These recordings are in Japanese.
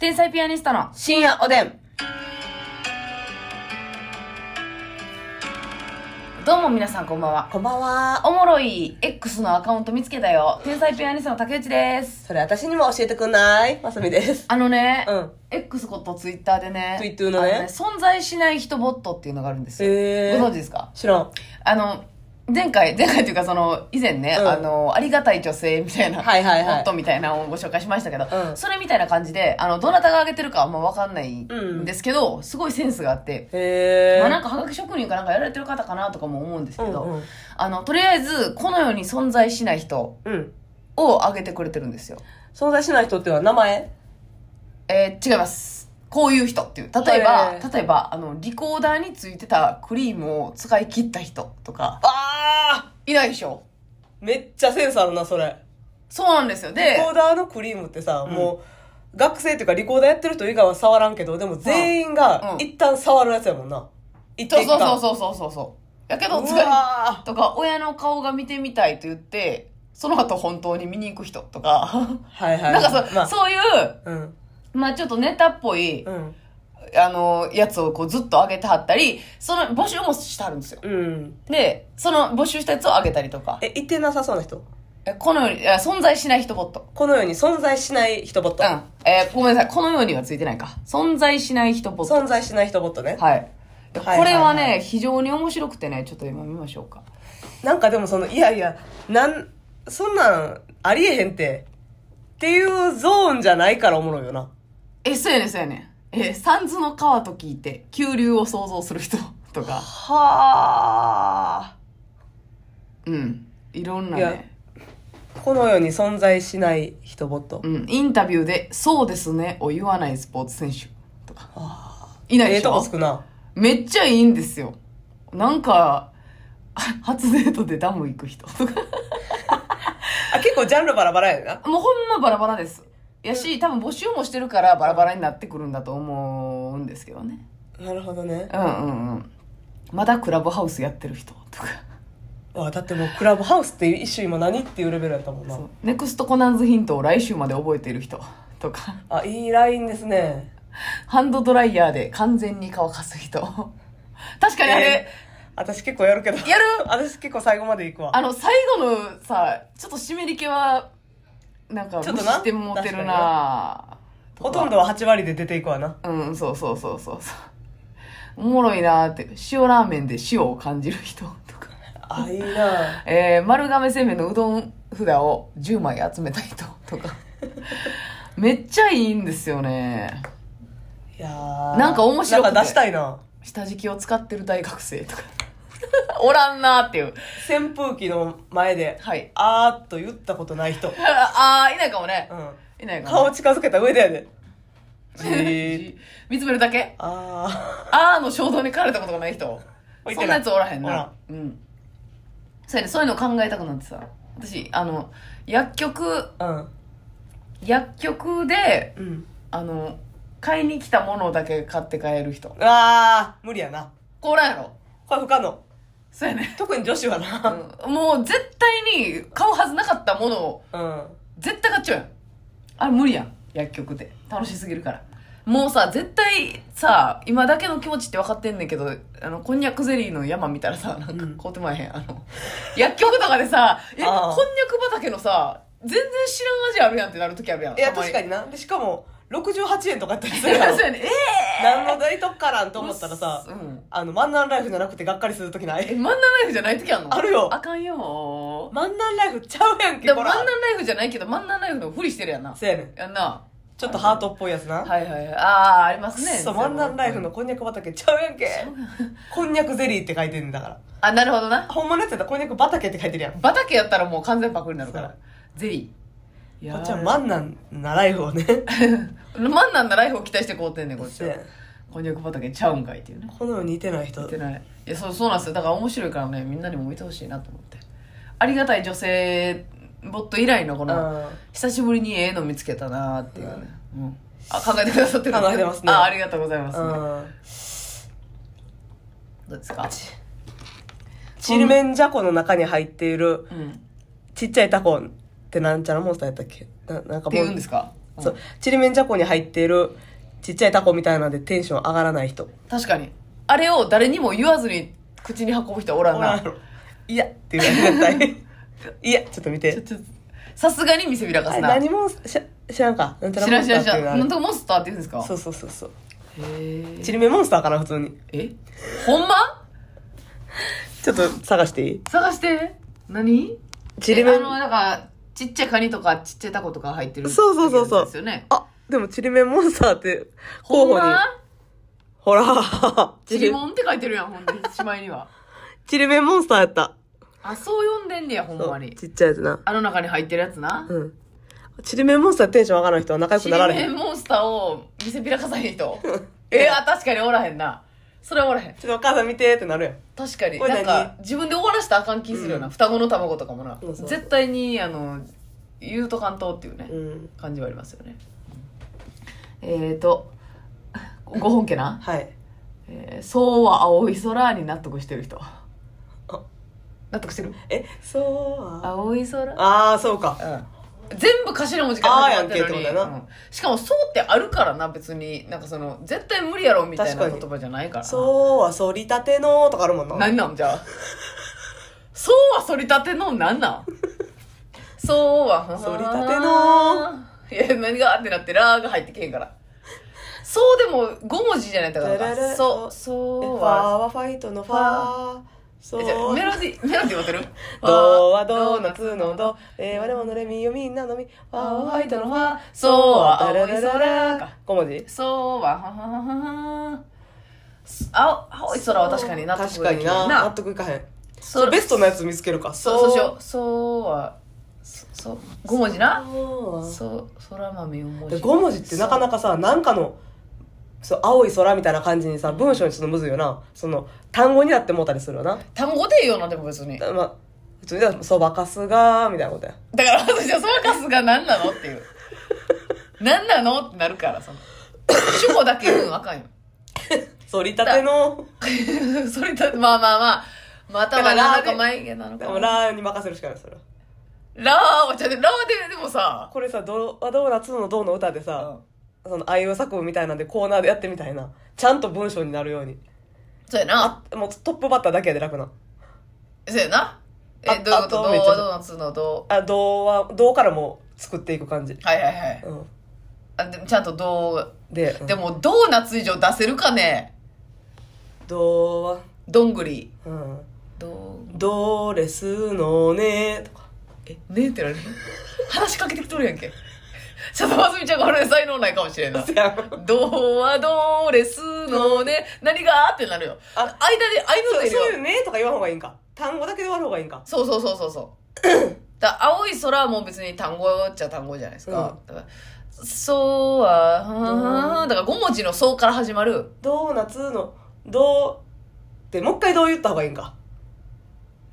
天才ピアニストの深夜おでん。どうも皆さんこんばんは。こんばんは。おもろい X のアカウント見つけたよ。天才ピアニストの竹内です。それ私にも教えてくんないまさみです。あのね、うん X ことツイッターでね、Twitter のね存在しない人ボットっていうのがあるんですよ。へご存知ですか知らん。あの、前回、前回というかその、以前ね、うんあの、ありがたい女性みたいな、はいはいはいモットみたいなのをご紹介しましたけど、うんそれみたいな感じで、あの、どなたが挙げてるかあんまわかんないんですけど、すごいセンスがあって、へまあなんか、はがき職人かなんかやられてる方かなとかも思うんですけど、うんうんあの、とりあえず、この世に存在しない人を挙げてくれてるんですよ。存在しない人っていうのは名前えー違います。こういう人っていう。例えば、例えば、あの、リコーダーについてたクリームを使い切った人とか、あいないでしょめっちゃセンスあるな、それ。そうなんですよ。で、リコーダーのクリームってさ、うんもう、学生っていうかリコーダーやってる人以外は触らんけど、でも全員が一旦触るやつやもんな。そう定期そうそうそうそうそうそう。やけど、う使いとか、親の顔が見てみたいと言って、その後本当に見に行く人とか、ーはいはい。なんかそ,、まあ、そういう、うん。まあちょっとネタっぽい、うん。あの、やつをこうずっと上げてはったり、その募集もしてはるんですよ。うん。で、その募集したやつを上げたりとか。え、言ってなさそうな人このように、存在しない人ボット。この世に存在しない人ボット。うん。えーごめんなさい。このようにはついてないか。存在しない人ボット。存在しない人ボットね。はい。こははいれははね、非常に面白くてね、ちょっと今見ましょうか。なんかでもその、いやいや、なん、そんなん、ありえへんって。っていうゾーンじゃないからおもろいよな。え、そうやねそうやねんえー、三途の川と聞いて、急流を想像する人とか。はあ。うん。いろんなね。この世に存在しない人ボット。うん。インタビューで、そうですね、を言わないスポーツ選手とか。いないでしょ。ええー、とこな。めっちゃいいんですよ。なんか、初デートでダム行く人とか。あ、結構ジャンルバラバラやな。もうほんまバラバラです。やし多分募集もしてるからバラバラになってくるんだと思うんですけどねなるほどねうんうんうんまだクラブハウスやってる人とかあだってもうクラブハウスって一種今何っていうレベルやったもんなネクストコナンズヒントを来週まで覚えている人とか あいいラインですねハンドドライヤーで完全に乾かす人確かにあれ、えー私結構やるけど。やる 私結構最後まで行くわ。あの、最後のさ、ちょっと湿り気はなんかちょっとなしてもてるなぁほとんどは8割で出ていくわな。うんそうそうそうそうおもろいなって塩ラーメンで塩を感じる人とか、あ、いいな えー、丸亀製麺のうどん札を10枚集めた人とか めっちゃいいんですよねいやなんか面白くなんか出したいな。下敷きを使ってる大学生とか おらんなーっていう。扇風機の前で、はいあーっと言ったことない人。あー、いないかもね。ういないかも。顔近づけた上でやで。じーっ見つめるだけ。ああーの衝動に駆られたことがない人。い そんなやつおらへんな。うん。そうやね、そういうの考えたくなってさ。私、あの、薬局、薬局で、うん。あの、買いに来たものだけ買って帰る人。あー、無理やな。こうおらんやろこれ不可能。そうやね、特に女子はな、うん、もう絶対に買うはずなかったものを、うん、絶対買っちゃうやんあれ無理やん薬局で楽しすぎるからもうさ絶対さ今だけの気持ちって分かってんねんけどあのこんにゃくゼリーの山見たらさなんか買うてまえへん、あの薬局とかでさえこんにゃく畑のさ全然知らん味あるやんってなる時あるやんいや確かになでしかも68円とかやったりする ねえ何のと特からんと思ったらさうん、あの万南ライフじゃなくてがっかりする時ないマンナライフじゃない時あるのあるよあかんよ万南ライフちゃうやんけでもマンライフじゃないけどマンライフのふりしてるやんなせやねんやんなちょっとハートっぽいやつなはいはいはいああありますねそう万南ライフのこんにゃく畑ちゃうやんけこんにゃくゼリーって書いてるんだからあなるほどなほんまのやつやったらこんにゃく畑って書いてるやん畑やったらもう完全パクリになるからゼリーこっちはマンナなライフをね マンナンなライフを期待してこうてんねんこっちはこんにゃく畑ちゃうんかいっていうねこのように似てない人似てないいやそうそうなんですよだから面白いからねみんなにも見てほしいなと思ってありがたい女性ボット以来のこの久しぶりにええの見つけたなっていうね、うん、あ考えてくださってる考えてますねあありがとうございますね、どうですかちりめんじゃこの中に入っている、ちっちゃいタコってなんちゃらモンスターやったっけななんかっても言うんですか、うんそう、ちりめんじゃこに入っているちっちゃいタコみたいなのでテンション上がらない人。確かにあれを誰にも言わずに口に運ぶ人おらんないやって言われた いや、ちょっと見て。さすがに見せびらかすな何もし知らんか。なんちゃら知らん知らん知らんなんとかモンスターって言うんですかそうそうそうそう。へえ。ちりめんモンスターかな、普通に。えほんまちょっと探していい探して何ちりめんあのなんかちっちゃいカニとかちっちゃいタコとか入ってるそうそうそうそうですよねあでもちりめんモンスターって候補にほらちりもんって書いてるやんほんでしまいにはちりめんモンスターやったあそう呼んでんねやほんまにちっちゃいやつなあの中に入ってるやつなうんちりめんモンスターテンション上がらない人は仲良くなられへんちりめんモンスターを見せびらかさへん人えー、確かにおらへんなそれはおらへんちょっとお母さん見てってなるやん確かになん何か自分で終わらしたらあかん気するよな、うん双子の卵とかもなそうそう絶対にあの言うとかんとっていうね、うん感じはありますよねえーとご本家な、はいえーそうは青い空に納得してる人納得してるえそうは青い空ああそうかうん全部頭文字から始まってるのにあやんけやなうんしかも「そう」ってあるからな別になんかその絶対無理やろみたいな言葉じゃないからそうは反りたてのとかあるもんな。何なんじゃあ「そう」は反りたての何なん「そう」は反りたてのいや何がってなって「ら」が入ってけへんから「そう」でも5文字じゃないとだからそう」「そう」はファーはファイトのファー。そうメロディメロディ持ってる ドはドーナツのドえー、我ものレミよみんなのみファーファイトのファーそうは青い空か5文字そうははははは青い空は確かにな、確かにな納得いかへんそベストのやつ見つけるかそうそうしようはそう5文字なそう空豆4文字5文字ってなかなかさなんかのそう青い空みたいな感じにさ文章にするのむずいよなその単語になってもうたりするよな単語でいいよなでも別にまあ、普通にそばかすがみたいなことやだから私はそばかすが何なのっていう何なのってなるからその主語だけ言うあかんよ反りたての反りたてまあまあまあまたまなのか眉毛なのかもラーに任せるしかないそれラーはちゃんとラーででもさこれさドドーナツの「ドーの歌でさ、うんそのあいう作文みたいなんでコーナーでやってみたいなちゃんと文章になるようにそうやなもうトップバッターだけやで楽なそうやなえどういうことどうドーナツのどうあどうはどうからも作っていく感じはいはいはい、うん、あでもちゃんとどうで、うん、でもドーナツ以上出せるかねどうはどんぐりうんどドレスのねとかえねえってなる話しかけてきとるやんけ佐藤真みちゃんこれ才能ないかもしれんな。ドアドレスのね、何がってなるよ。あ間で、間で。そういうねとか言わんほうがいいんか。単語だけで終わるほうがいいんか。そうそうそうそうそう。だ青い空はもう別に単語っちゃ単語じゃないですか。うん、だからそうは、は、は、だから5文字のそうから始まる。ドーナツの、どう、ってもう一回どう言ったほうがいいんか。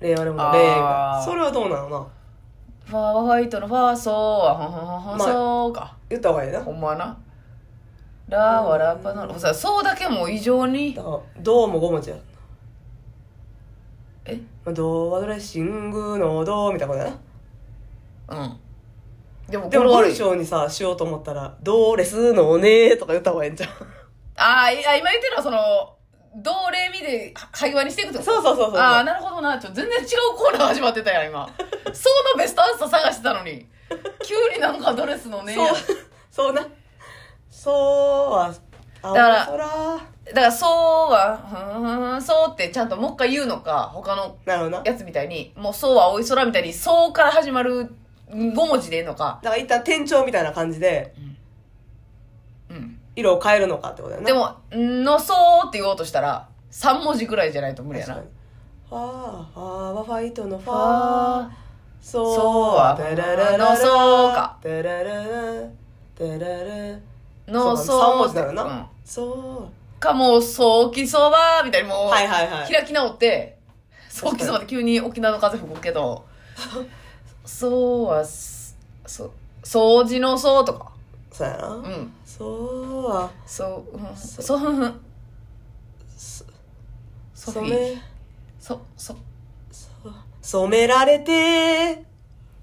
令和のも令和。それはどうなのな。ファーファイトのファーソーはファー、ファンファンソーか。言った方がいいな。ほんまな。ラーはラッパなの。さ、そうだけも異常にどうも5文字や。えまあ、ドはドレッシングのドみたいなことやな。うん。でも、でも文章にさ、しようと思ったら、ドーレスのねーとか言った方がええんじゃん。ああいや今言ってるのはその、同例見で会話にしていくってことそうそうそうそう。ああ、なるほどな。ちょ全然違うコーナー始まってたやん、今。そうのベストアンサー探してたのに。急になんかドレスのね。そう、そうな。そうは、だから、だからそうは、うん、そうってちゃんともう一回言うのか、他のやつみたいに、もうそうは青い空みたいに、そうから始まる5文字でいいのか。だから一旦店長みたいな感じで、う色を変えるのかってことやな。でも、のそうって言おうとしたら、3文字ぐらいじゃないと無理やな。ファー、ファーはファイトのファー。そうは、ペララのそうか。ペラララ、ペララ。のそう。3文字だよな。そう。かも、早期そばみたいにもう、ははは開き直って、うきそばって急に沖縄の風吹くけど、そうは、掃除のそうとか。そうやなうんそうはそう、うん、そそうそそそ染められて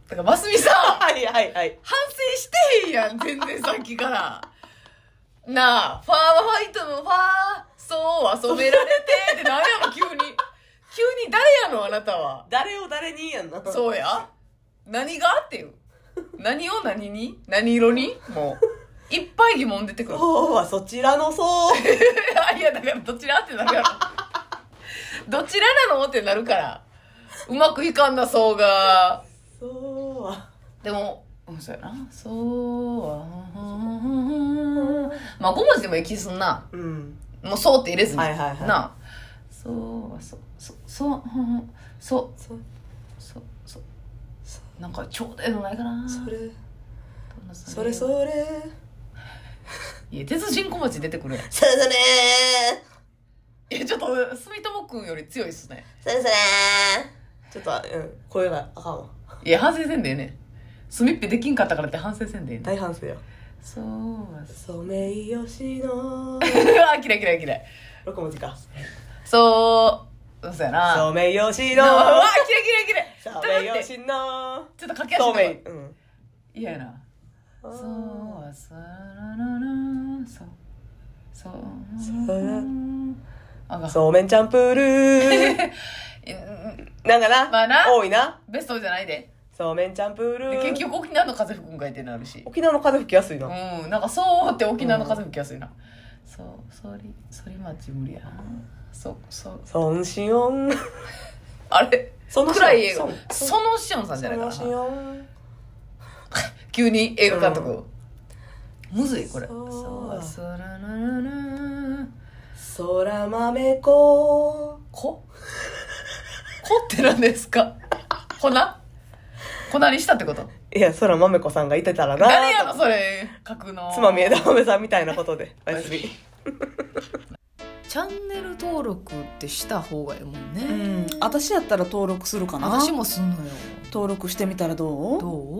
だからますみさん はいはいはい反省してへんやん全然さっきからなあファーファイトのファーそうは染められてって何やろ急に急に誰やのあなたは誰を誰にやんなそうや何がっていう 何を何に何色にもういっぱい疑問出てくるそうはそちらのそう いやだからどちらってなるから どちらなのってなるからうまくいかんなそうがそうはでもそうやなそうはまあ5文字でもいきすんな、うん、もうそうって入れずに、はいはいはい、なあうはそそうそうそうそうなんかちょうどいいのないかなそれそれそれ いや鉄人小町出てくるやんそれそれえちょっと住友君より強いっすねそれそれちょっと、うん、声があかんわいや反省せんでええねんすみっぺできんかったからって反省せんでええね大反省よそうソメイヨシノあ嫌い嫌い嫌い6文字かそうそうやなソメイヨシノうわ嫌い食ちょっと駆け足でうん嫌やなそうはさららそうそうそうそうめんちゃんプールー なんかな,、多いなベストじゃないでそうめんちゃんプール結局沖縄の風吹くんかいってなるし沖縄の風吹きやすいなうんなんかそうって沖縄の風吹きやすいな、うそうそりそり町無理やうそそそんしおんあれそのくらい映画そのしおんさんじゃないかな 急に映画監督、うん、むずいこれそうそららららそら豆子ここって何ですか粉粉にしたってこといや、そらまめこさんがいてたらな。何やろ、それ。書くの。つまみ枝豆さんみたいなことで。おやすみ。チャンネル登録ってした方がいいもんね、うん、私やったら登録するかな私もすんのよ登録してみたらどうどう